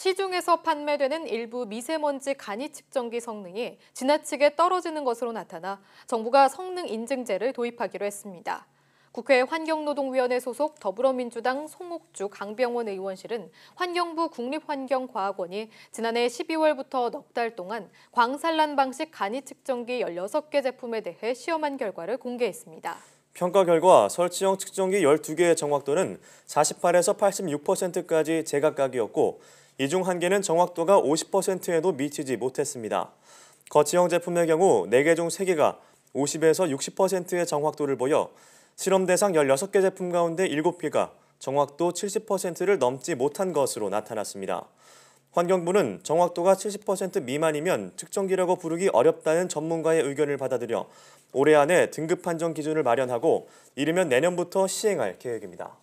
시중에서 판매되는 일부 미세먼지 간이 측정기 성능이 지나치게 떨어지는 것으로 나타나 정부가 성능 인증제를 도입하기로 했습니다. 국회 환경노동위원회 소속 더불어민주당 송옥주 강병원 의원실은 환경부 국립환경과학원이 지난해 12월부터 넉 달 동안 광산란 방식 간이 측정기 16개 제품에 대해 시험한 결과를 공개했습니다. 평가 결과 설치형 측정기 12개의 정확도는 48에서 86%까지 제각각이었고 이 중 한 개는 정확도가 50%에도 미치지 못했습니다. 거치형 제품의 경우 4개 중 3개가 50에서 60%의 정확도를 보여 실험 대상 16개 제품 가운데 7개가 정확도 70%를 넘지 못한 것으로 나타났습니다. 환경부는 정확도가 70% 미만이면 측정기라고 부르기 어렵다는 전문가의 의견을 받아들여 올해 안에 등급 판정 기준을 마련하고 이르면 내년부터 시행할 계획입니다.